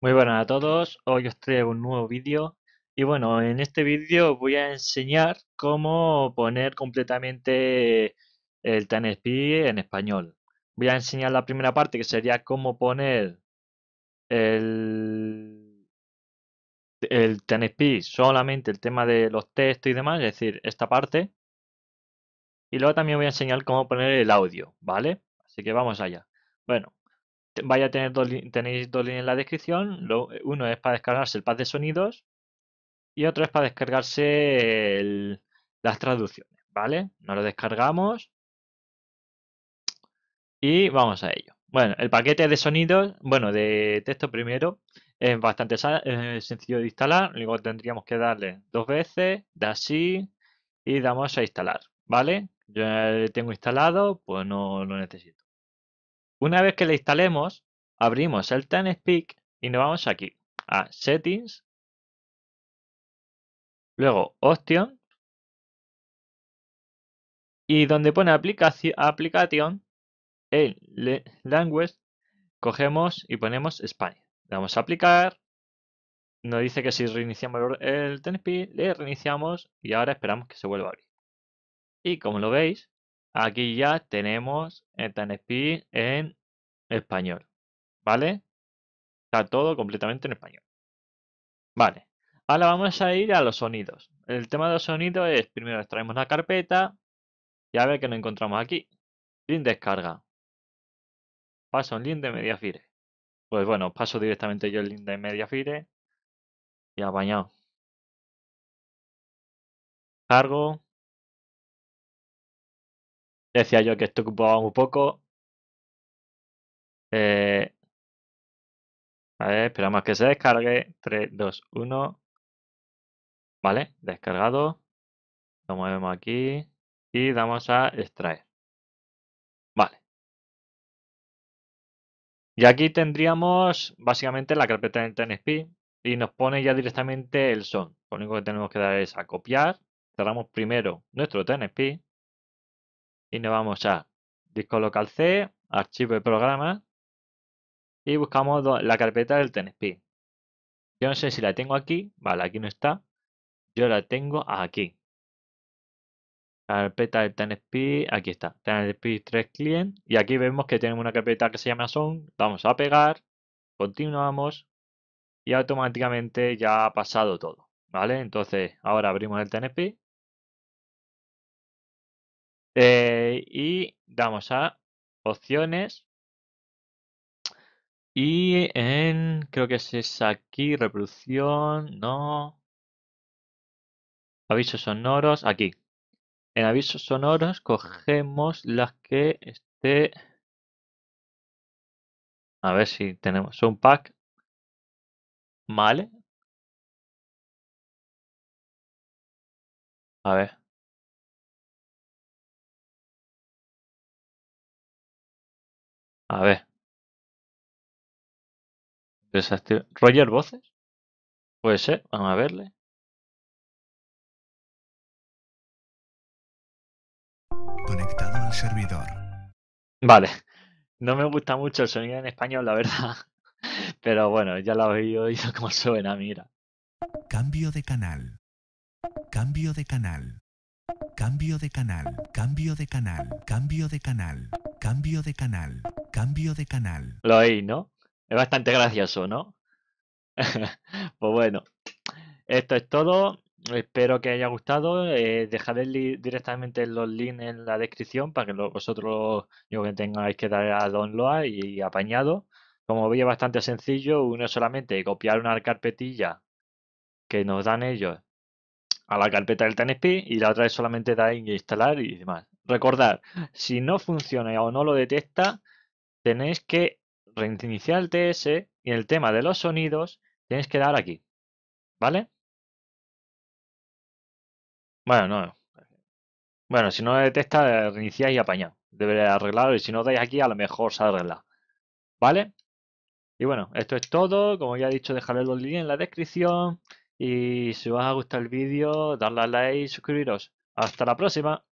Muy buenas a todos, hoy os traigo un nuevo vídeo y bueno, en este vídeo voy a enseñar cómo poner completamente el TNSP en español. Voy a enseñar la primera parte que sería cómo poner el, el solamente el tema de los textos y demás, es decir, esta parte. Y luego también voy a enseñar cómo poner el audio, ¿vale? Así que vamos allá. Bueno, vaya a tener dos, tenéis dos líneas en la descripción. uno es para descargarse el pad de sonidos y otro es para descargarse las traducciones, ¿vale? Nos lo descargamos y vamos a ello. Bueno, el paquete de sonidos, bueno, de texto primero, es bastante sencillo de instalar. Luego tendríamos que darle dos veces, da así y damos a instalar, ¿vale? Yo ya lo tengo instalado, pues no lo necesito. Una vez que le instalemos, abrimos el Speak y nos vamos aquí a Settings, luego Option y donde pone aplicación, aplicación en Language cogemos y ponemos España. Le damos a aplicar, nos dice que si reiniciamos el TenSpeak le reiniciamos y ahora esperamos que se vuelva a abrir. Y como lo veis, Aquí ya tenemos Speed en español, ¿vale? Está todo completamente en español. Vale, ahora vamos a ir a los sonidos. El tema de los sonidos es, primero extraemos la carpeta ya a ver qué nos encontramos aquí. Link descarga. Paso en link de Mediafire. Pues bueno, paso directamente yo el link de Mediafire y bañado. Cargo decía yo que esto ocupaba muy poco. Eh, a ver, esperamos que se descargue. 3, 2, 1. Vale, descargado. Lo movemos aquí y damos a extraer. Vale. Y aquí tendríamos básicamente la carpeta de TNSP y nos pone ya directamente el son. Lo único que tenemos que dar es a copiar. Cerramos primero nuestro TNSP y nos vamos a disco local C, archivo de programa y buscamos la carpeta del TNSP. Yo no sé si la tengo aquí, vale, aquí no está, yo la tengo aquí. Carpeta del TNSP, aquí está, TNSP 3 client y aquí vemos que tenemos una carpeta que se llama son, vamos a pegar, continuamos y automáticamente ya ha pasado todo, ¿vale? Entonces ahora abrimos el TNSP eh, y damos a opciones. Y en, creo que es aquí, reproducción, no. Avisos sonoros, aquí. En avisos sonoros cogemos las que esté... A ver si tenemos un pack. Vale. A ver. A ver. ¿Roger Voces? Puede ser, vamos a verle. Conectado al servidor. Vale. No me gusta mucho el sonido en español, la verdad. Pero bueno, ya lo he oído como suena, mira. Cambio de canal. Cambio de canal. Cambio de canal. Cambio de canal. Cambio de canal. Cambio de canal, cambio de canal. Lo oí, ¿no? Es bastante gracioso, ¿no? pues bueno, esto es todo. Espero que haya gustado. Eh, dejaré directamente los links en la descripción para que vosotros yo que tengáis que dar a download y apañado. Como veis, es bastante sencillo. Uno solamente copiar una carpetilla que nos dan ellos a la carpeta del TNSP y la otra es solamente dar instalar y demás. Recordar, si no funciona o no lo detecta, tenéis que reiniciar el TS y el tema de los sonidos tenéis que dar aquí. ¿Vale? Bueno, no. Bueno, si no lo detecta, reiniciáis y apañáis. Debería arreglarlo y si no dais aquí, a lo mejor se arregla. ¿Vale? Y bueno, esto es todo. Como ya he dicho, dejaré los links en la descripción. Y si os ha gustado el vídeo, darle a like y suscribiros. Hasta la próxima.